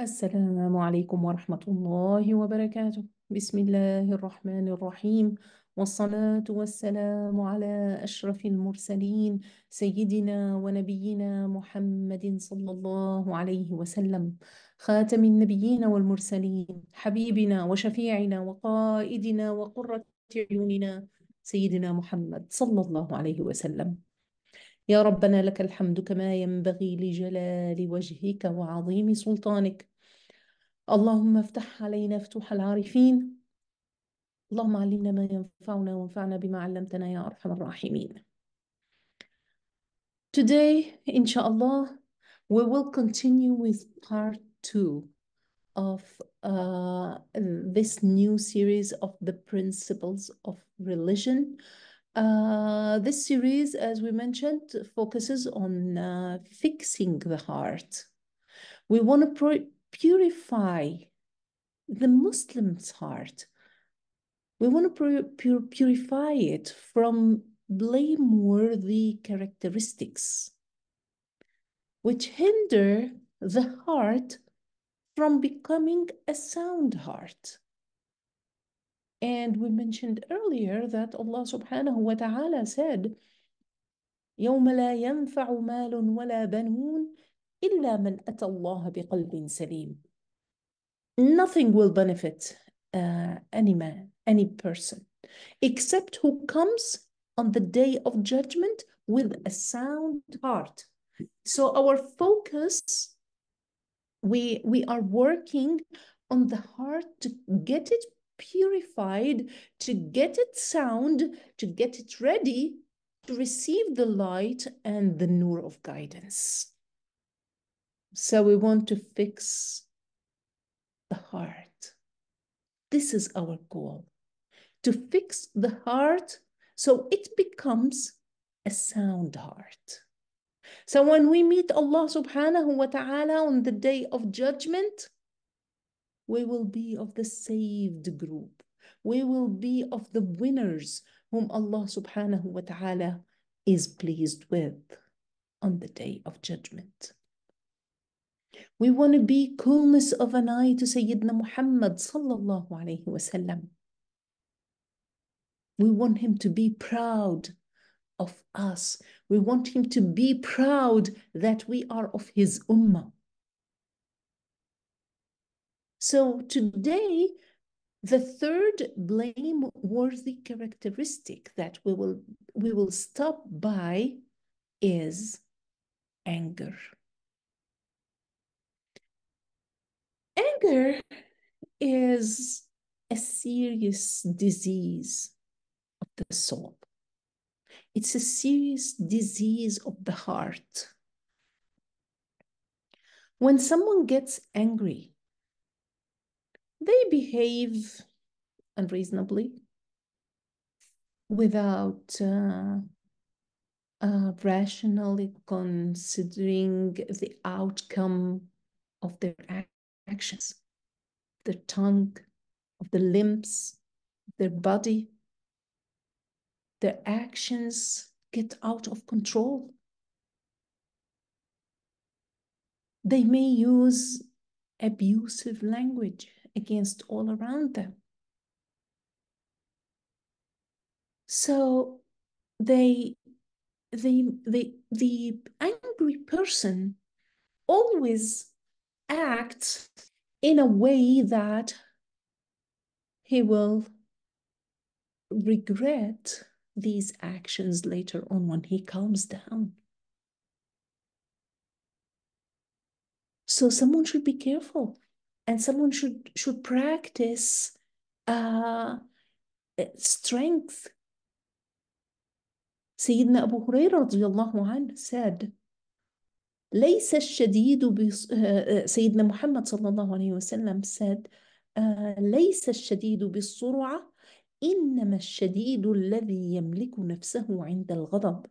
السلام عليكم ورحمة الله وبركاته بسم الله الرحمن الرحيم والصلاة والسلام على أشرف المرسلين سيدنا ونبينا محمد صلى الله عليه وسلم خاتم النبيين والمرسلين حبيبنا وشفيعنا وقائدنا وقرة عيوننا سيدنا محمد صلى الله عليه وسلم يا ربنا لك الحمد كما ينبغي لجلال وجهك وعظيم سلطانك اللهم افتح علينا فتوح العارفين اللهم علمنا ما ينفعنا وانفعنا بما علمتنا يا أرحم الراحمين Today, inshallah, we will continue with part two of uh, this new series of the principles of religion. Uh, this series, as we mentioned, focuses on uh, fixing the heart. We want to purify the Muslim's heart. We want to pur purify it from blameworthy characteristics, which hinder the heart from becoming a sound heart. And we mentioned earlier that Allah subhanahu wa ta'ala said, يوم لا ينفع مال ولا بنون إلا من أتى الله بقلب سليم. Nothing will benefit uh, any man, any person, except who comes on the day of judgment with a sound heart. So our focus, we we are working on the heart to get it purified to get it sound, to get it ready to receive the light and the nur of guidance. So we want to fix the heart. This is our goal to fix the heart so it becomes a sound heart. So when we meet Allah subhanahu wa ta'ala on the day of judgment, we will be of the saved group. We will be of the winners whom Allah subhanahu wa ta'ala is pleased with on the day of judgment. We want to be coolness of an eye to Sayyidina Muhammad sallallahu alayhi wasallam. We want him to be proud of us. We want him to be proud that we are of his ummah. So today, the third blame-worthy characteristic that we will, we will stop by is anger. Anger is a serious disease of the soul. It's a serious disease of the heart. When someone gets angry, they behave unreasonably without uh, uh, rationally considering the outcome of their actions, the tongue, of the limbs, their body. Their actions get out of control. They may use abusive language against all around them. So they the the the angry person always acts in a way that he will regret these actions later on when he calms down. So someone should be careful and someone should should practice uh, strength. Sayyidina Abu Hurairah radiallahu anhu said, ليس الشديد بص... uh, سيدنا محمد صلى الله عليه وسلم said ليس الشديد بالسرعة إنما الشديد الذي يملك نفسه عند الغضب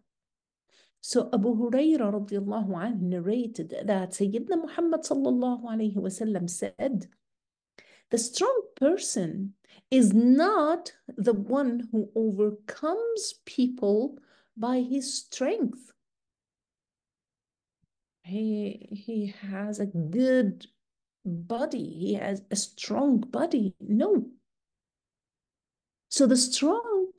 so Abu Huraira radiallahu anhu narrated that Sayyidina Muhammad sallallahu alayhi wasallam said, the strong person is not the one who overcomes people by his strength. He, he has a good body, he has a strong body. No. So the strong,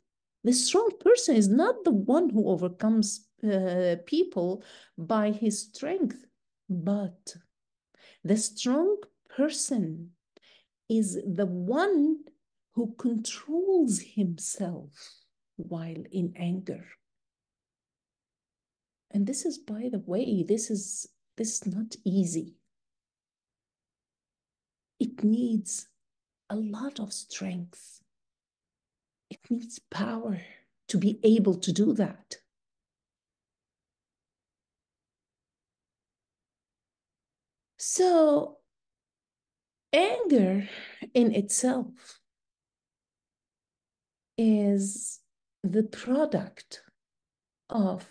the strong person is not the one who overcomes uh, people by his strength, but the strong person is the one who controls himself while in anger. And this is, by the way, this is this is not easy. It needs a lot of strength. It needs power to be able to do that. So, anger in itself is the product of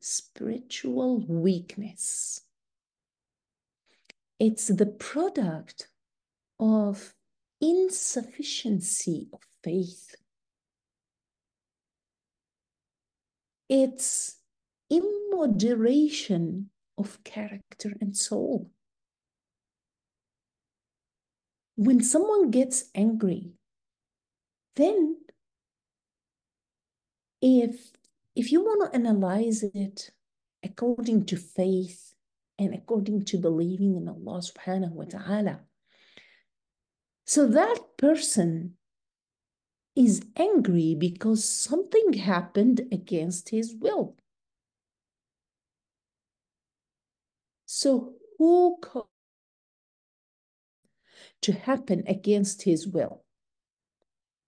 spiritual weakness. It's the product of insufficiency of faith. It's immoderation of character and soul when someone gets angry, then if if you want to analyze it according to faith and according to believing in Allah subhanahu wa ta'ala, so that person is angry because something happened against his will. So who to happen against his will.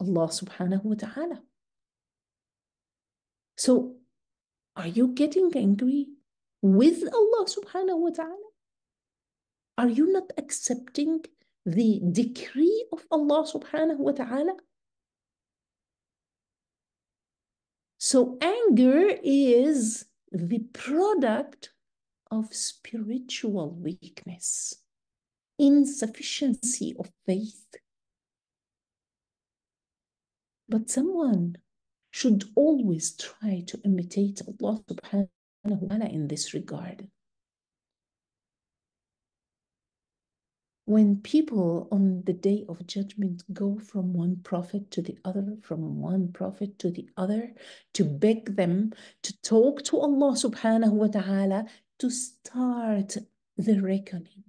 Allah subhanahu wa ta'ala. So, are you getting angry with Allah subhanahu wa ta'ala? Are you not accepting the decree of Allah subhanahu wa ta'ala? So, anger is the product of spiritual weakness insufficiency of faith. But someone should always try to imitate Allah subhanahu wa ta'ala in this regard. When people on the day of judgment go from one prophet to the other, from one prophet to the other, to beg them to talk to Allah subhanahu wa ta'ala to start the reckoning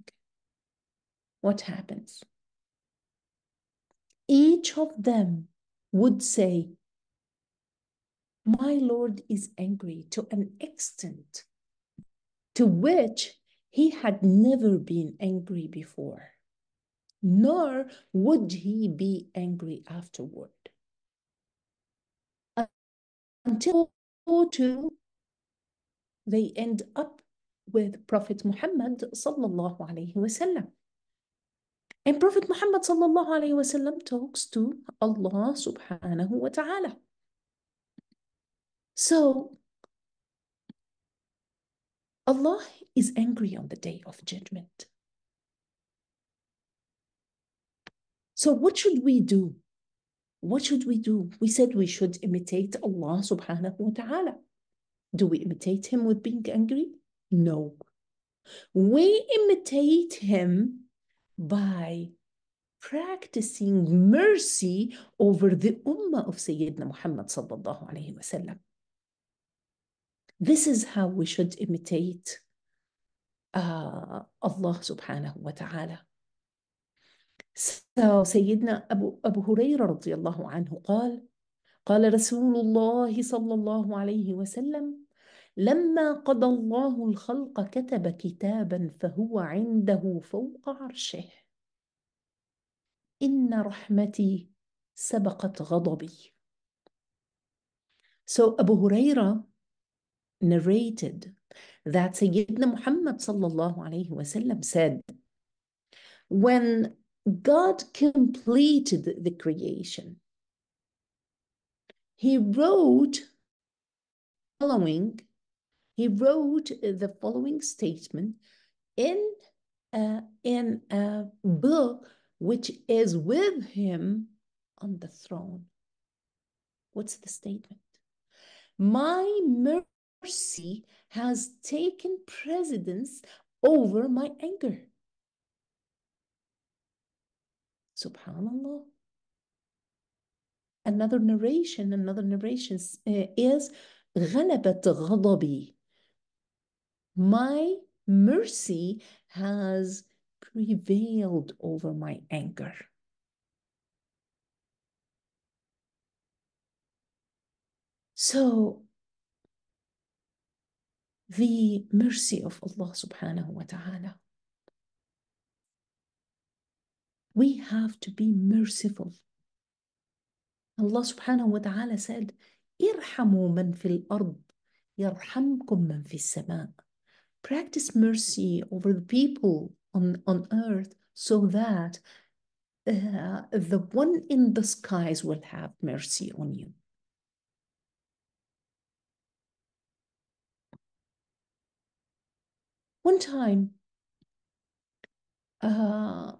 what happens? Each of them would say, My Lord is angry to an extent to which he had never been angry before, nor would he be angry afterward. Until to, they end up with Prophet Muhammad sallallahu alaihi wasallam. And Prophet Muhammad sallallahu alayhi wasallam talks to Allah subhanahu wa ta'ala. So Allah is angry on the day of judgment. So what should we do? What should we do? We said we should imitate Allah subhanahu wa ta'ala. Do we imitate him with being angry? No. We imitate him by practicing mercy over the ummah of Sayyidina Muhammad sallallahu alayhi wasallam. This is how we should imitate uh, Allah subhanahu wa ta'ala. So Sayyidina Abu Abu هريرة رضي الله عنه قال قال رسول الله صلى الله عليه وسلم لما قضى الله الخلق كتب كتابا فهو عنده فوق عرشه ان رحمتي سبقت غضبي So Abu Huraira narrated that Sayyidina Muhammad sallallahu alayhi sallam said, when God completed the creation, he wrote following he wrote the following statement in, uh, in a book which is with him on the throne. What's the statement? My mercy has taken precedence over my anger. Subhanallah. Another narration, another narration uh, is غلبت غضبي my mercy has prevailed over my anger. So, the mercy of Allah subhanahu wa ta'ala. We have to be merciful. Allah subhanahu wa ta'ala said, "Irhamu man fil ard, yarhamkum man fis sama'." practice mercy over the people on, on earth so that uh, the one in the skies will have mercy on you. One time, uh,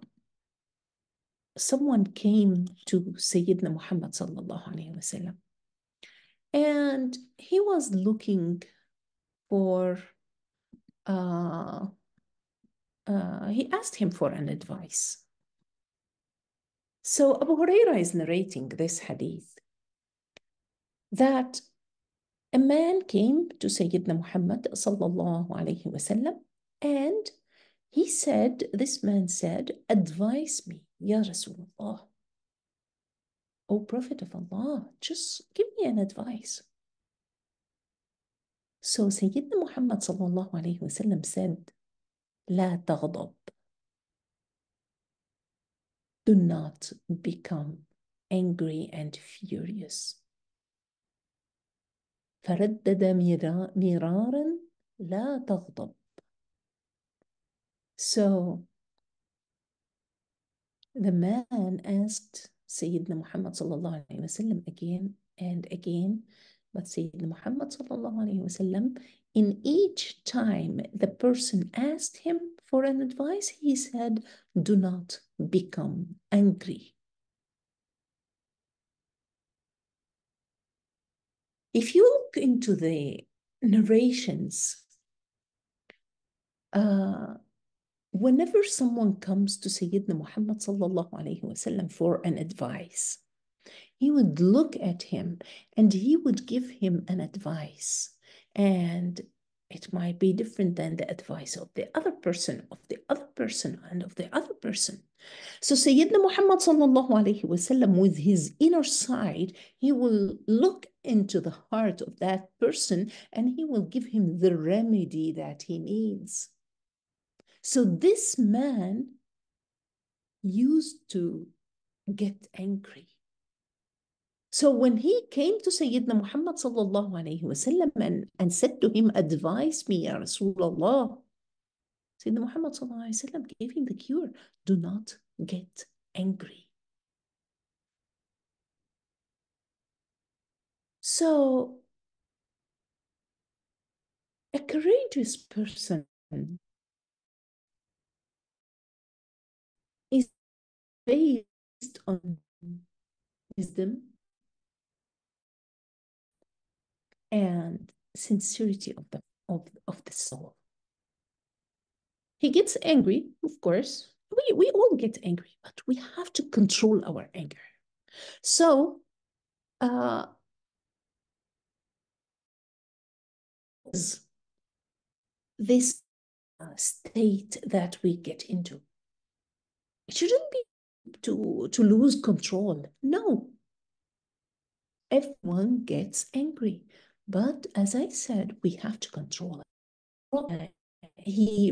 someone came to Sayyidina Muhammad and he was looking for uh, uh, he asked him for an advice. So Abu Huraira is narrating this hadith that a man came to Sayyidina Muhammad sallallahu and he said, this man said, advise me, Ya Rasulullah. O Prophet of Allah, just give me an advice. So Sayyidina Muhammad sallallahu alayhi wasallam said, La taghdab. Do not become angry and furious. فردد مرارا لا تغضب. So the man asked Sayyidina Muhammad sallallahu alayhi wasallam again and again but Sayyidina Muhammad وسلم, in each time the person asked him for an advice, he said, Do not become angry. If you look into the narrations, uh, whenever someone comes to Sayyidina Muhammad وسلم, for an advice, he would look at him and he would give him an advice. And it might be different than the advice of the other person, of the other person, and of the other person. So Sayyidina Muhammad sallallahu alayhi wasallam, with his inner sight, he will look into the heart of that person and he will give him the remedy that he needs. So this man used to get angry so when he came to Sayyidina Muhammad sallallahu alayhi wasallam and, and said to him, advise me, Ya Rasulullah, Sayyidina Muhammad sallallahu alayhi wasallam gave him the cure. Do not get angry. So a courageous person is based on wisdom and sincerity of the, of, of the soul. He gets angry, of course. We, we all get angry, but we have to control our anger. So, uh, this uh, state that we get into. It shouldn't be to, to lose control. No. Everyone gets angry. But as I said, we have to control it. He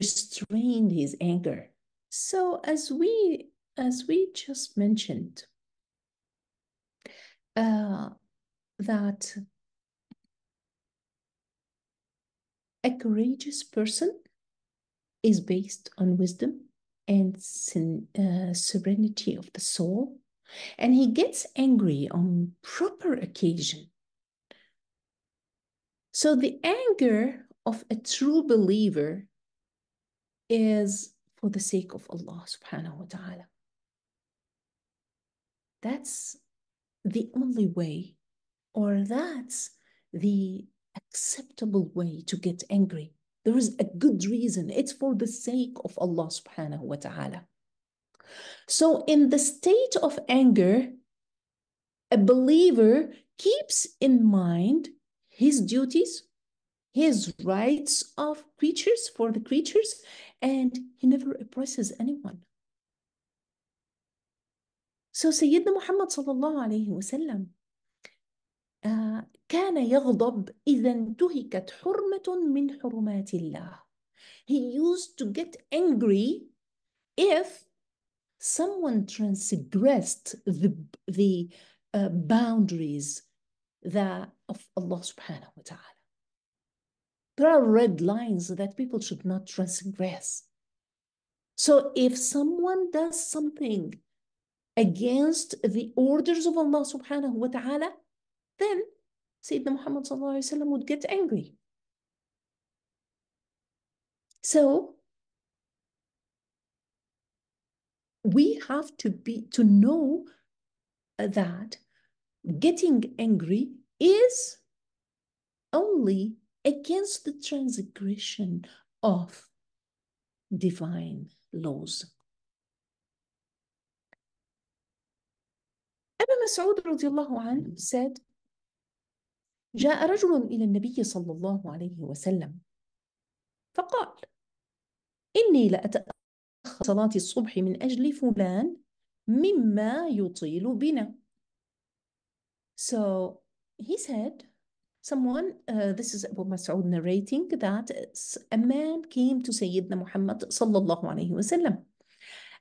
restrained his anger. So as we as we just mentioned, uh, that a courageous person is based on wisdom and sin, uh, serenity of the soul, and he gets angry on proper occasion so the anger of a true believer is for the sake of Allah subhanahu wa ta'ala. That's the only way, or that's the acceptable way to get angry. There is a good reason. It's for the sake of Allah subhanahu wa ta'ala. So, in the state of anger, a believer keeps in mind his duties, his rights of creatures for the creatures, and he never oppresses anyone. So سيدنا Muhammad صلى الله عليه وسلم كان يغضب إذا انتهكت حرمة من حرمات الله. He used to get angry if someone transgressed the, the uh, boundaries, the of Allah subhanahu wa ta'ala. There are red lines that people should not transgress. So if someone does something against the orders of Allah subhanahu wa ta'ala, then Sayyidina Muhammad Sallallahu would get angry. So we have to be to know that getting angry is only against the transgression of divine laws. أبا مسعود رضي الله عنه said جاء رجل إلى النبي صلى الله عليه وسلم فقال إني لأتأخر صلاة الصبح من أجل فلان مما يطيل بنا So he said, someone, uh, this is Abu Mas'ud narrating, that uh, a man came to Sayyidina Muhammad sallallahu alayhi wasallam,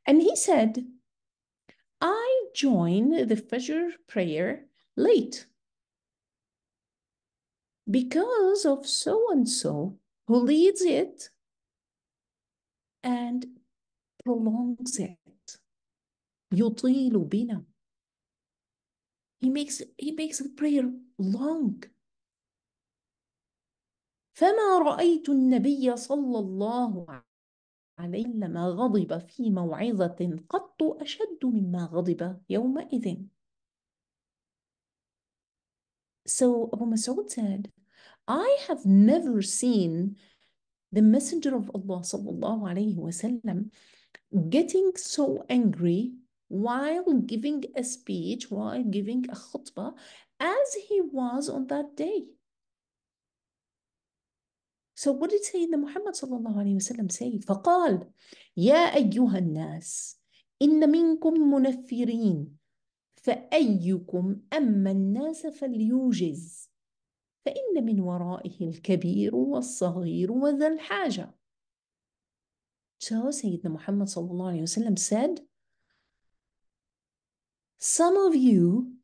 and he said, I join the Fajr prayer late because of so and so who leads it and prolongs it. يطيل بنا he makes, he makes the prayer long. فما رأيت النبي صلى الله عليه لما غضب في موعظة قط أشد مما غضب يومئذ. So Abu Mas'ud said, I have never seen the Messenger of Allah sallallahu alayhi wasallam getting so angry while giving a speech while giving a khutbah as he was on that day. So what did Sayyidina Muhammad sallallahu alayhi wa sallam say? فقال يا أيها الناس إن منكم منفرين فأيكم أما الناس فليوجز فإن من ورائه الكبير والصغير وذا الحاجة. So Sayyidina Muhammad sallallahu alayhi wa sallam said Some of you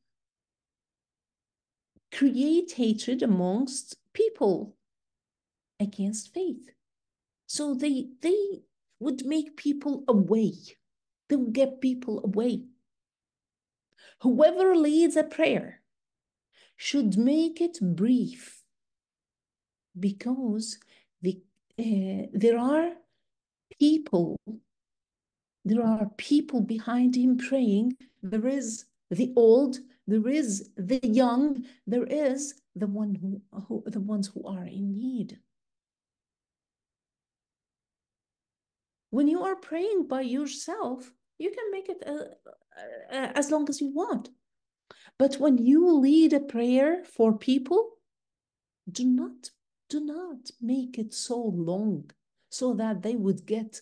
create hatred amongst people against faith. So they they would make people away. They would get people away. Whoever leads a prayer should make it brief because the, uh, there are people there are people behind him praying. There is the old, there is the young, there is the one who, who the ones who are in need. When you are praying by yourself, you can make it uh, uh, uh as long as you want. But when you lead a prayer for people, do not do not make it so long so that they would get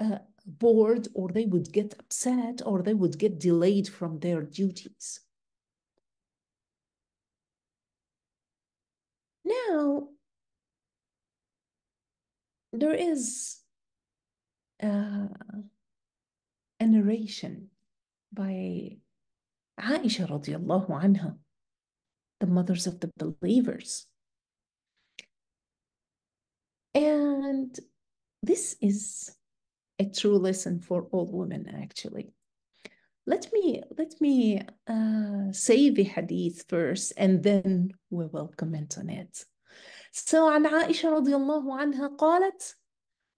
uh, bored or they would get upset or they would get delayed from their duties. Now, there is uh, a narration by Aisha radiallahu anha, the mothers of the believers. And this is a true lesson for all women actually let me let me uh, say the hadith first and then we will comment on it so عن عائشة رضي الله عنها قالت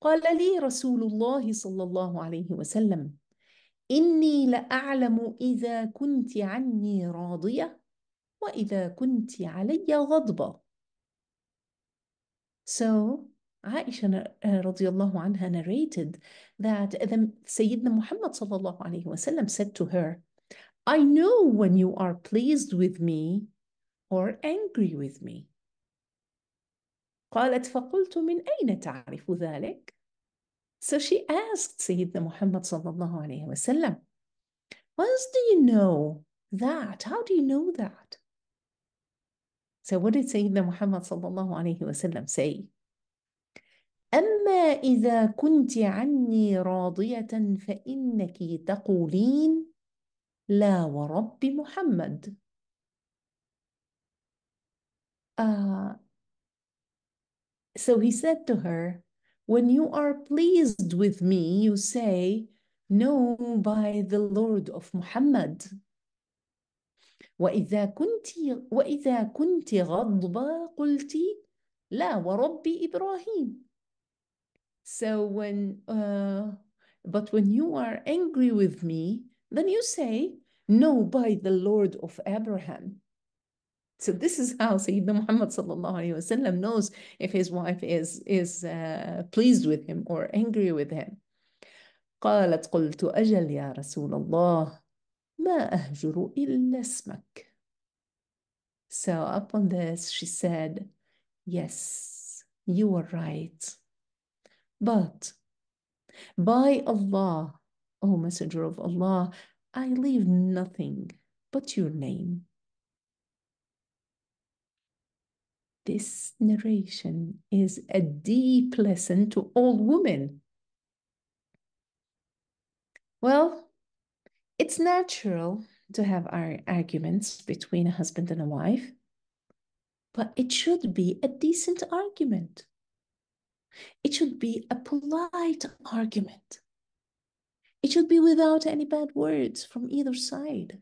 قال لي رسول الله صلى الله عليه وسلم إني لأعلم إذا كنت عني راضية وإذا كنت علي غضبة So Aisha radiallahu anha narrated that the Sayyidina Muhammad sallallahu alayhi wasallam said to her, I know when you are pleased with me or angry with me. قالت فقلت من أين تعرف ذلك؟ So she asked Sayyidina Muhammad sallallahu alayhi wasallam, once do you know that? How do you know that? So what did Sayyidina Muhammad sallallahu alayhi wasallam say? أما إذا كنت عني راضية فإنك تقولين لا ورب محمد uh, So he said to her, When you are pleased with me, you say, No, by the Lord of Muhammad. وإذا كنت وإذا كنت غضبة قلت لا ورب إبراهيم So when, uh, but when you are angry with me, then you say, no, by the Lord of Abraham. So this is how Sayyidina Muhammad وسلم, knows if his wife is, is uh, pleased with him or angry with him. قالت قلت أجل يا رسول الله ما أهجر إلا اسمك. So upon this she said, yes, you are right. But by Allah, O Messenger of Allah, I leave nothing but your name. This narration is a deep lesson to all women. Well, it's natural to have our arguments between a husband and a wife, but it should be a decent argument. It should be a polite argument. It should be without any bad words from either side.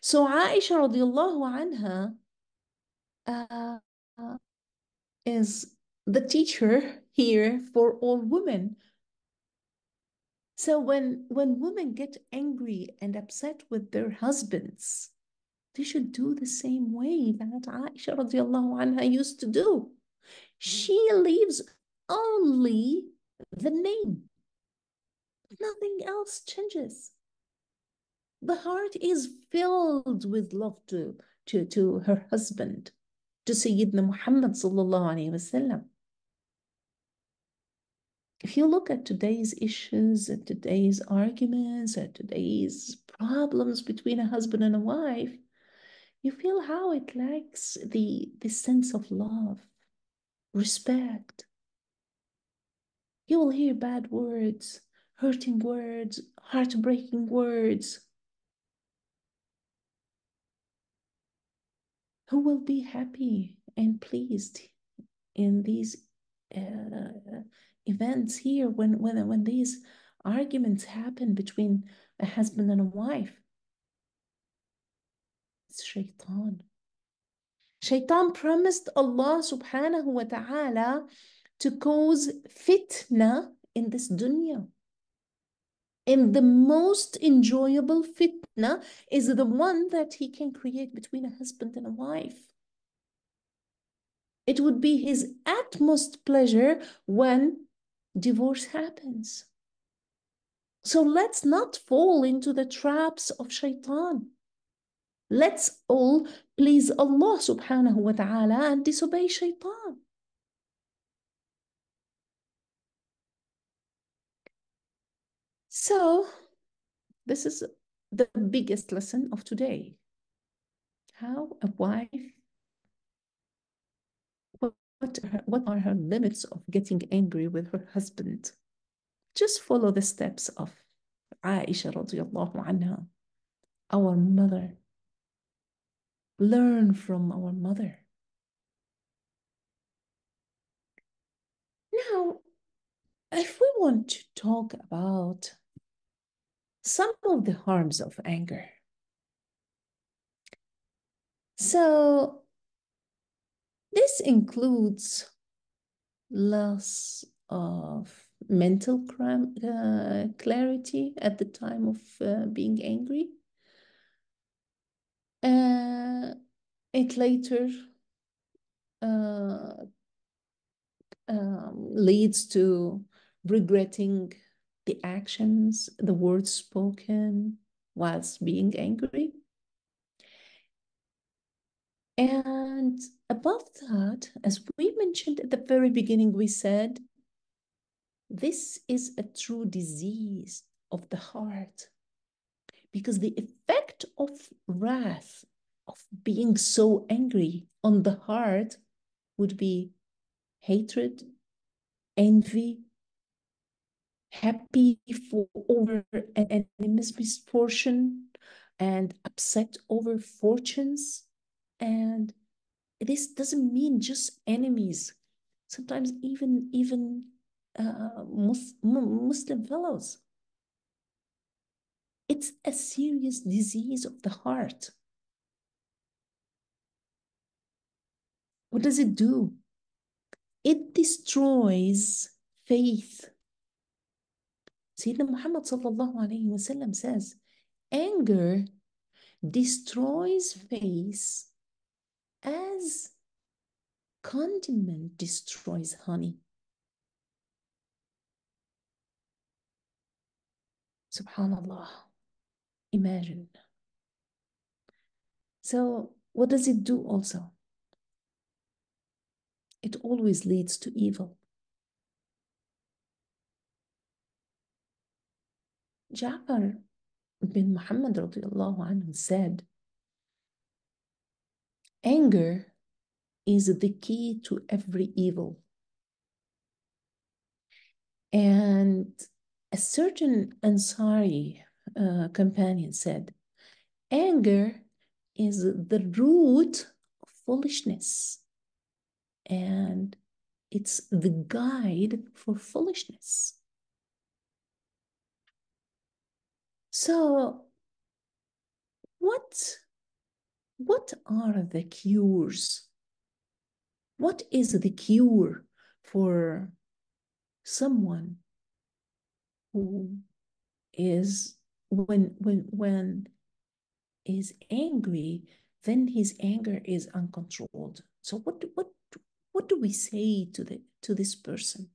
So Aisha radiallahu anha uh, is the teacher here for all women. So when, when women get angry and upset with their husbands, they should do the same way that Aisha radiallahu anha used to do. She leaves only the name. Nothing else changes. The heart is filled with love to, to, to her husband, to Sayyidina Muhammad wasallam. If you look at today's issues, at today's arguments, at today's problems between a husband and a wife, you feel how it lacks the, the sense of love respect. You will hear bad words, hurting words, heartbreaking words. Who will be happy and pleased in these uh, events here when, when, when these arguments happen between a husband and a wife? It's shaitan. Shaitan promised Allah subhanahu wa ta'ala to cause fitna in this dunya. And the most enjoyable fitna is the one that he can create between a husband and a wife. It would be his utmost pleasure when divorce happens. So let's not fall into the traps of shaitan. Let's all please Allah subhanahu wa ta'ala and disobey shaitan. So, this is the biggest lesson of today. How a wife, what, what are her limits of getting angry with her husband? Just follow the steps of Aisha radiallahu anha, our mother learn from our mother. Now, if we want to talk about some of the harms of anger, so this includes loss of mental uh, clarity at the time of uh, being angry uh, it later uh, um, leads to regretting the actions, the words spoken whilst being angry. And above that, as we mentioned at the very beginning, we said this is a true disease of the heart because the effect of wrath, of being so angry on the heart, would be hatred, envy, happy for over an enemy's misfortune, and upset over fortunes. And this doesn't mean just enemies. Sometimes even even uh, Muslim fellows it's a serious disease of the heart. What does it do? It destroys faith. Sayyidina Muhammad sallallahu alayhi wasallam says, anger destroys faith as condiment destroys honey. Subhanallah imagine. So, what does it do also? It always leads to evil. Ja'far bin Muhammad anhu said, Anger is the key to every evil. And a certain Ansari uh, companion said, anger is the root of foolishness and it's the guide for foolishness. So, what, what are the cures? What is the cure for someone who is when when when is angry, then his anger is uncontrolled. So what what what do we say to the to this person?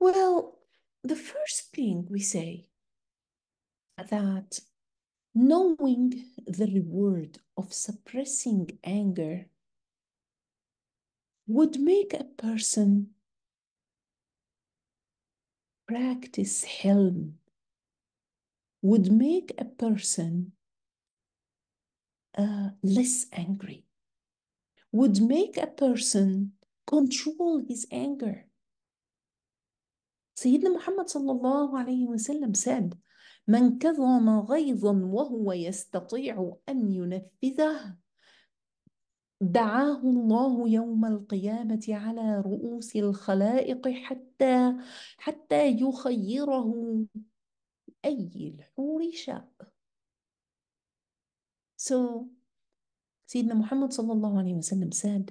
Well, the first thing we say that knowing the reward of suppressing anger would make a person practice Helm would make a person uh, less angry, would make a person control his anger. Sayyidina Muhammad sallallahu alayhi wasallam said, من كظم غيظا وهو يستطيع أن ينفذه دعاه الله يوم القيامة على رؤوس الخلائق حتى حتى يخيره أي الحور شاء. So سيدنا محمد صلى الله عليه وسلم said,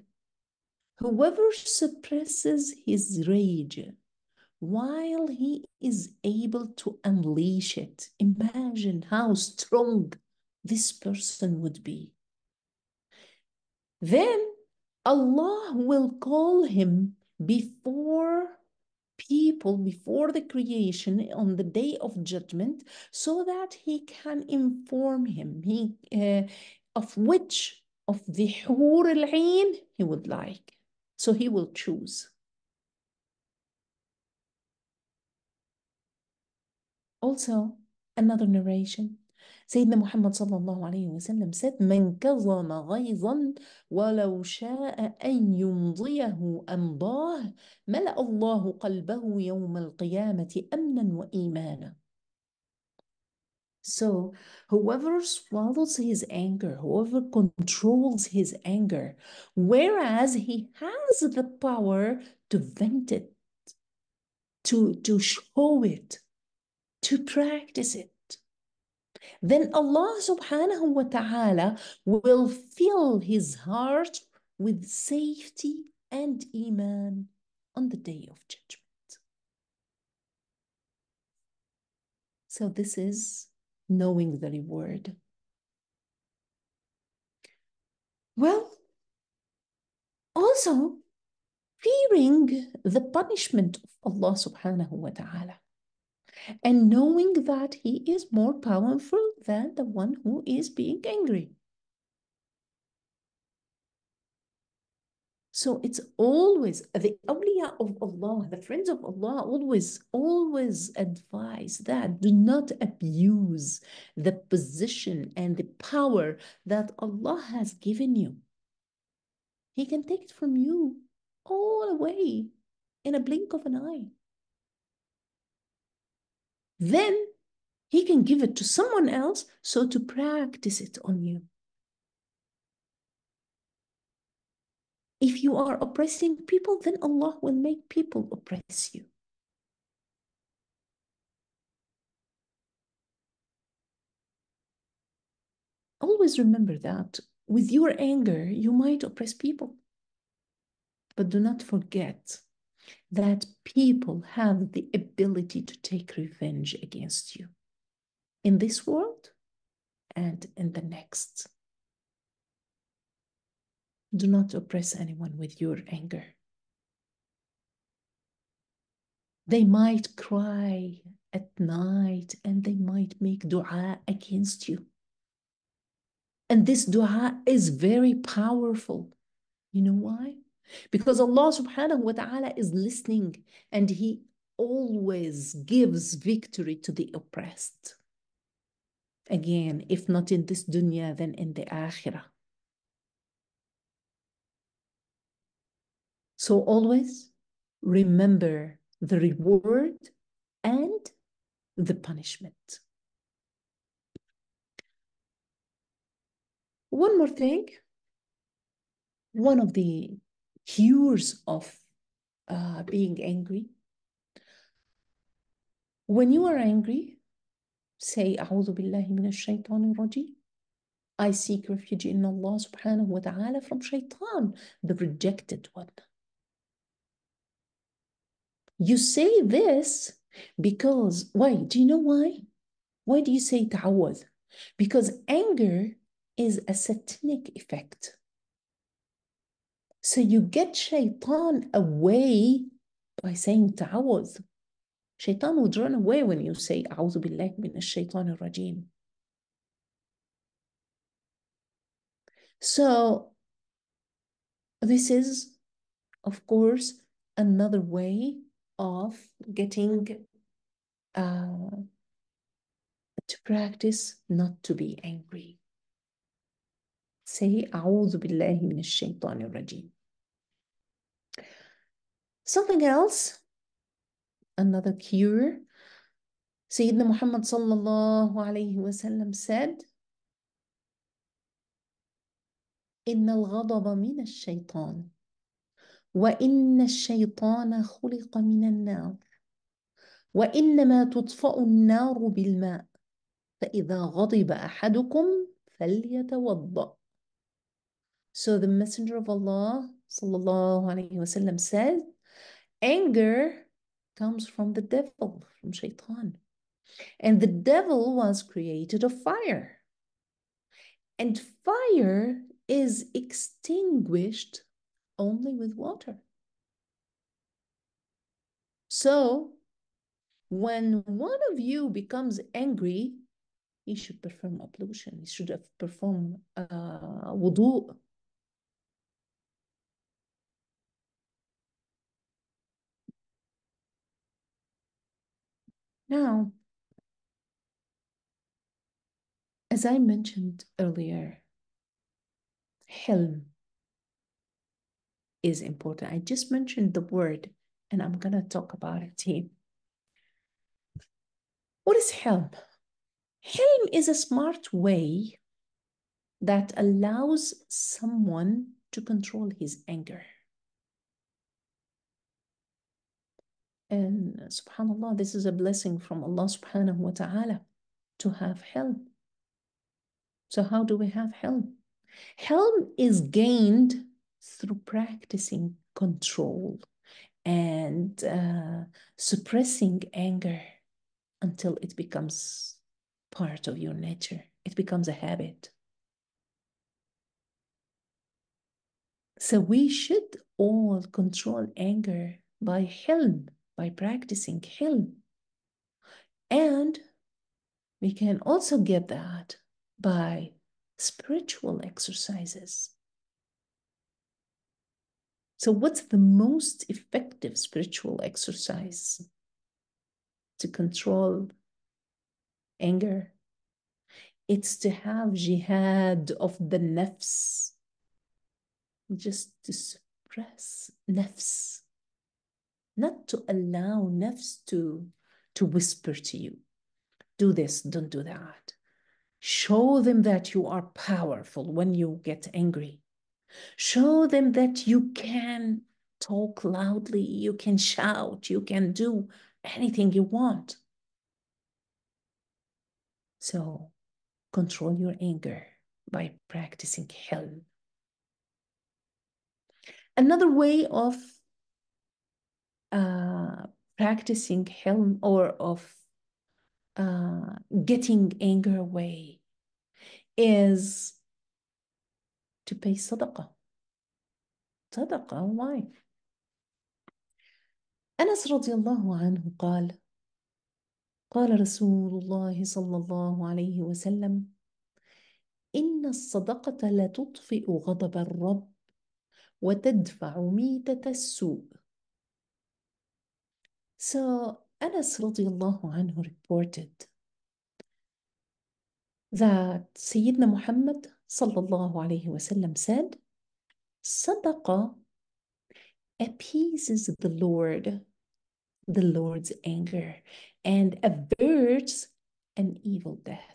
Whoever suppresses his rage while he is able to unleash it, imagine how strong this person would be. Then Allah will call him before people, before the creation on the day of judgment, so that he can inform him he, uh, of which of the Hur al he would like. So he will choose. Also, another narration. سيدنا محمد صلى الله عليه وسلم سد من كظم غيظا ولو شاء أن يمضيه أمضاه ملأ الله قلبه يوم القيامة أمنا وإيمانا So, whoever swallows his anger, whoever controls his anger, whereas he has the power to vent it, to, to show it, to practice it, then Allah subhanahu wa ta'ala will fill his heart with safety and iman on the day of judgment. So this is knowing the reward. Well, also fearing the punishment of Allah subhanahu wa ta'ala and knowing that he is more powerful than the one who is being angry. So it's always the awliya of Allah, the friends of Allah always, always advise that do not abuse the position and the power that Allah has given you. He can take it from you all away in a blink of an eye. Then he can give it to someone else so to practice it on you. If you are oppressing people, then Allah will make people oppress you. Always remember that with your anger, you might oppress people. But do not forget that people have the ability to take revenge against you in this world and in the next. Do not oppress anyone with your anger. They might cry at night and they might make dua against you. And this dua is very powerful. You know why? Because Allah subhanahu wa ta'ala is listening and He always gives victory to the oppressed. Again, if not in this dunya, then in the akhirah. So always remember the reward and the punishment. One more thing. One of the cures of uh, being angry. When you are angry, say, I seek refuge in Allah subhanahu wa ta'ala from shaitan, the rejected one. You say this because, why? Do you know why? Why do you say taawwad? Because anger is a satanic effect. So you get shaitan away by saying ta'awudh. Shaitan would run away when you say, A'udhu billahi min shaitan rajim. So this is, of course, another way of getting uh, to practice not to be angry. Say, أعوذ بالله من الشيطان الرجيم. Something else, another cure. Sayyidina Muhammad sallallahu alayhi wasallam said, إن الغضب من الشيطان وإن الشيطان خلق من النار وإنما تطفأ النار بالماء فإذا غضب أحدكم فليتوضأ So the Messenger of Allah sallallahu alayhi wasallam said anger comes from the devil, from Shaitan. And the devil was created of fire. And fire is extinguished only with water. So, when one of you becomes angry, he should perform ablution, he should perform uh, wudu, Now, as I mentioned earlier, hilm is important. I just mentioned the word and I'm going to talk about it here. What is Helm? Helm is a smart way that allows someone to control his anger. And uh, subhanAllah, this is a blessing from Allah subhanahu wa ta'ala to have help. So, how do we have help? Helm is gained through practicing control and uh, suppressing anger until it becomes part of your nature, it becomes a habit. So, we should all control anger by helm by practicing Hilm. And we can also get that by spiritual exercises. So, what's the most effective spiritual exercise to control anger? It's to have jihad of the nafs, just to suppress nafs not to allow nafs to, to whisper to you, do this, don't do that. Show them that you are powerful when you get angry. Show them that you can talk loudly, you can shout, you can do anything you want. So control your anger by practicing hell. Another way of uh, practicing helm or of uh, getting anger away is to pay صدقة صدقة life أنس رضي الله عنه قال قال رسول الله صلى الله عليه وسلم إن الصدقة لتطفئ غضب الرب وتدفع ميتة السوء So Anas anhu reported that Sayyidina Muhammad sallallahu alayhi wasallam said, Sadaqah appeases the Lord, the Lord's anger, and averts an evil death.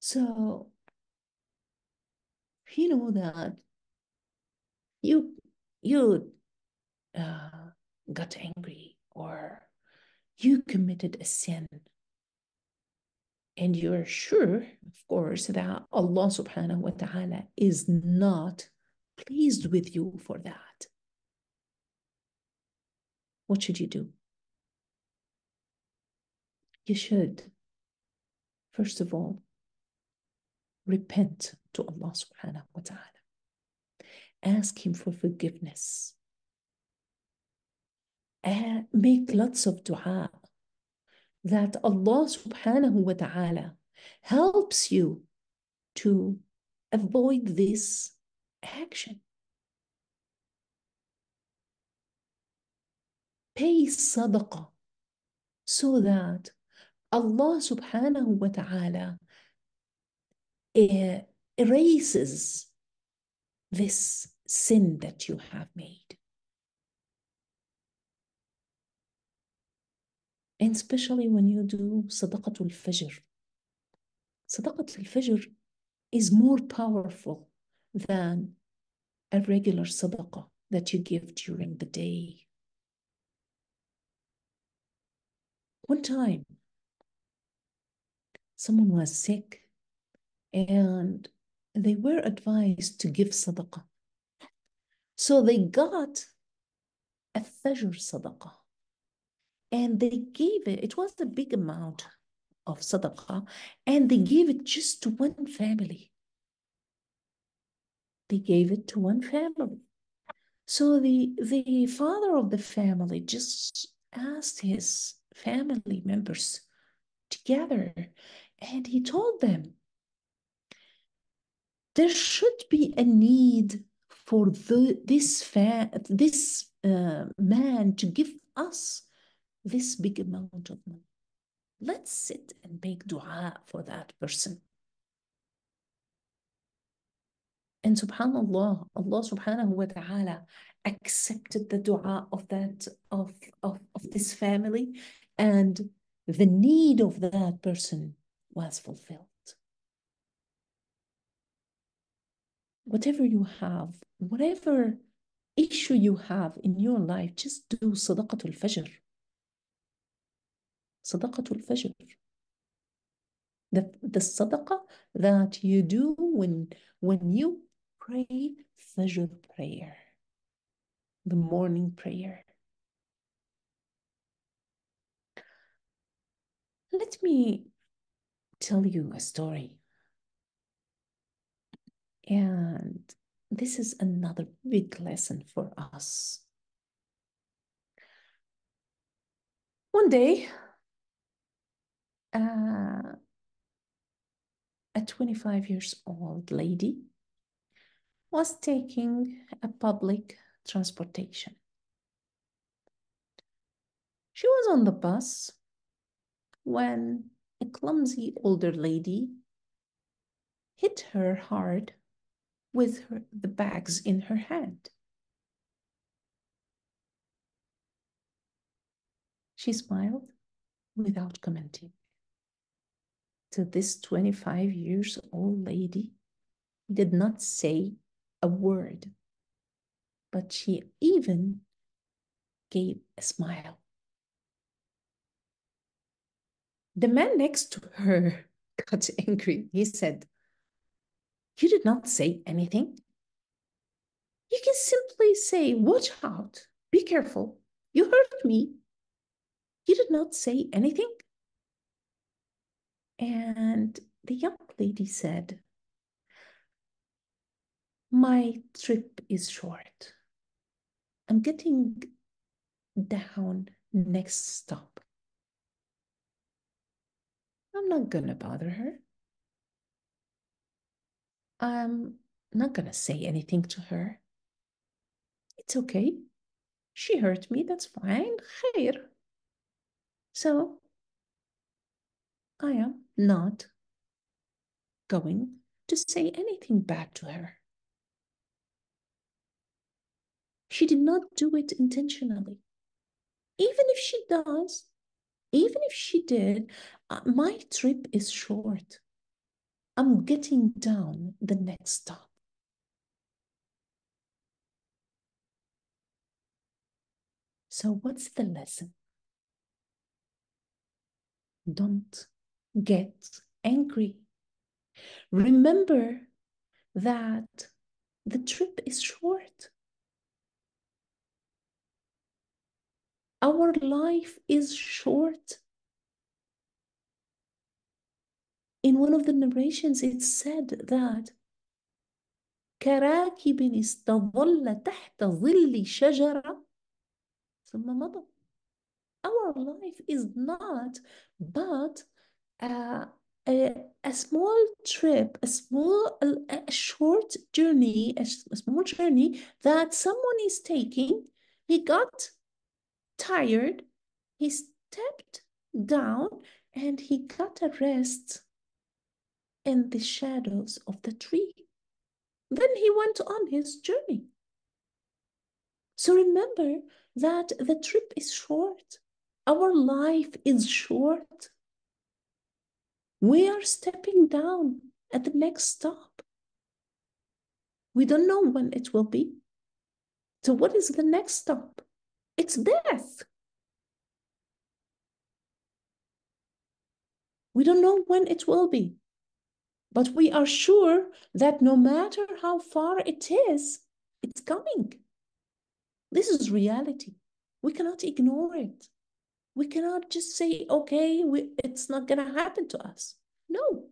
So, you know that you you uh, got angry or you committed a sin and you are sure of course that allah subhanahu wa ta'ala is not pleased with you for that what should you do you should first of all repent to allah subhanahu wa ta'ala ask Him for forgiveness. And uh, make lots of dua that Allah subhanahu wa ta'ala helps you to avoid this action. Pay sadaqah so that Allah subhanahu wa ta'ala uh, erases this sin that you have made. And especially when you do Sadaqatul Fajr. Sadaqatul Fajr is more powerful than a regular Sadaqah that you give during the day. One time, someone was sick and they were advised to give Sadaqah so they got a Fajr Sadaqah and they gave it, it was a big amount of Sadaqah, and they gave it just to one family. They gave it to one family. So the, the father of the family just asked his family members together and he told them there should be a need for the, this, fa- this uh, man to give us this big amount of money. Let's sit and make dua for that person. And subhanAllah, Allah subhanahu wa ta'ala accepted the dua of that of, of, of this family and the need of that person was fulfilled. whatever you have, whatever issue you have in your life, just do sadaqatul fajr. Sadaqatul fajr. The, the sadaqah that you do when, when you pray fajr prayer, the morning prayer. Let me tell you a story. And this is another big lesson for us. One day, uh, a 25 years old lady was taking a public transportation. She was on the bus when a clumsy older lady hit her hard with her, the bags in her hand. She smiled without commenting. To this 25 years old lady, he did not say a word, but she even gave a smile. The man next to her got angry. He said, you did not say anything. You can simply say, Watch out, be careful, you hurt me. You did not say anything. And the young lady said, My trip is short. I'm getting down next stop. I'm not going to bother her. I'm not going to say anything to her. It's okay. She hurt me, that's fine. Khair. So, I am not going to say anything bad to her. She did not do it intentionally. Even if she does, even if she did, uh, my trip is short. I'm getting down the next stop. So, what's the lesson? Don't get angry. Remember that the trip is short. Our life is short in one of the narrations, it's said that كراكب استظل تحت ظل شجرة ثم مضى. Our life is not but a, a, small trip, a small, a, a short journey, a, a small journey that someone is taking. He got tired, he stepped down, and he got a rest and the shadows of the tree. Then he went on his journey. So remember that the trip is short. Our life is short. We are stepping down at the next stop. We don't know when it will be. So, what is the next stop? It's death. We don't know when it will be. But we are sure that no matter how far it is, it's coming. This is reality. We cannot ignore it. We cannot just say, okay, we, it's not going to happen to us. No.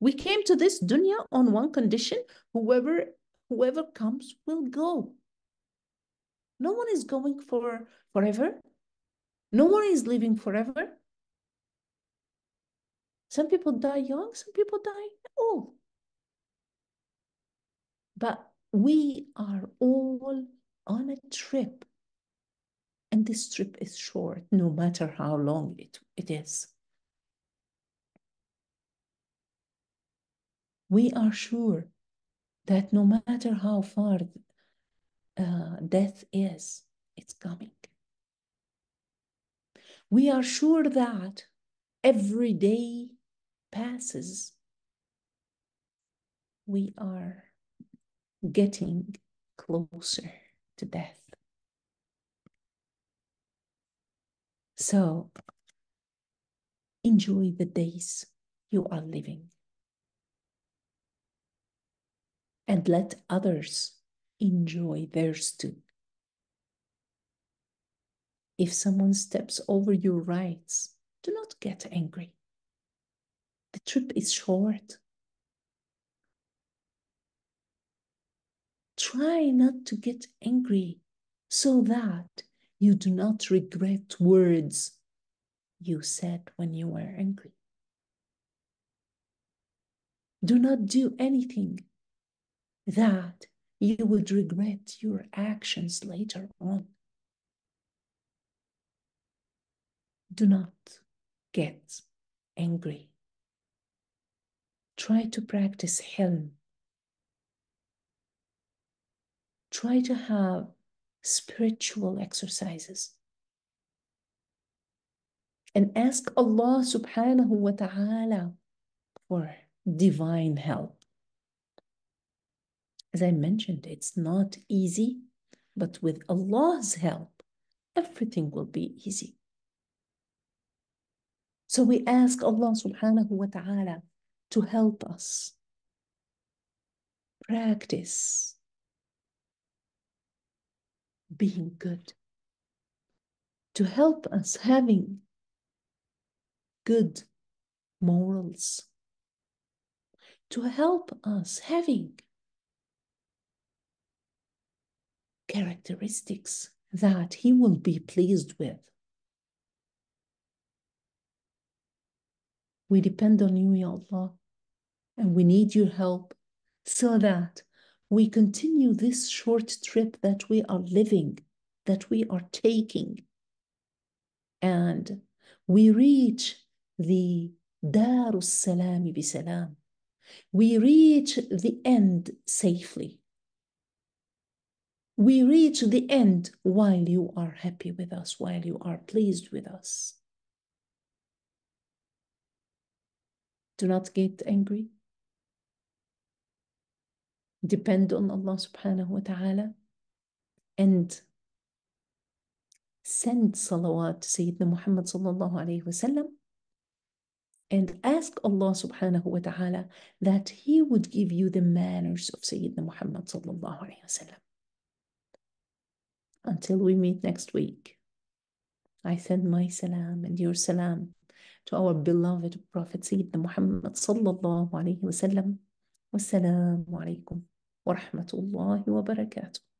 We came to this dunya on one condition whoever whoever comes will go. No one is going for forever. No one is living forever. Some people die young, some people die old. But we are all on a trip. And this trip is short, no matter how long it, it is. We are sure that no matter how far uh, death is, it's coming. We are sure that every day passes, we are getting closer to death. So enjoy the days you are living. And let others enjoy theirs too. If someone steps over your rights, do not get angry. The trip is short. Try not to get angry so that you do not regret words you said when you were angry. Do not do anything that you would regret your actions later on. Do not get angry. Try to practice him. Try to have spiritual exercises. And ask Allah subhanahu wa ta'ala for divine help. As I mentioned, it's not easy, but with Allah's help, everything will be easy. So we ask Allah subhanahu wa ta'ala to help us. Practice being good to help us having good morals, to help us having characteristics that he will be pleased with. We depend on you, Ya Allah, and we need your help so that we continue this short trip that we are living, that we are taking, and we reach the Darus Salami We reach the end safely. We reach the end while you are happy with us, while you are pleased with us. Do not get angry. Depend on Allah subhanahu wa ta'ala and send salawat to Sayyidina Muhammad sallallahu alayhi wasallam and ask Allah subhanahu wa ta'ala that He would give you the manners of Sayyidina Muhammad sallallahu alayhi wasallam. Until we meet next week, I send my salam and your salam to our beloved Prophet Sayyidina Muhammad sallallahu alayhi wa sallam. Wassalamu alaykum wa rahmatullahi wa barakatuh.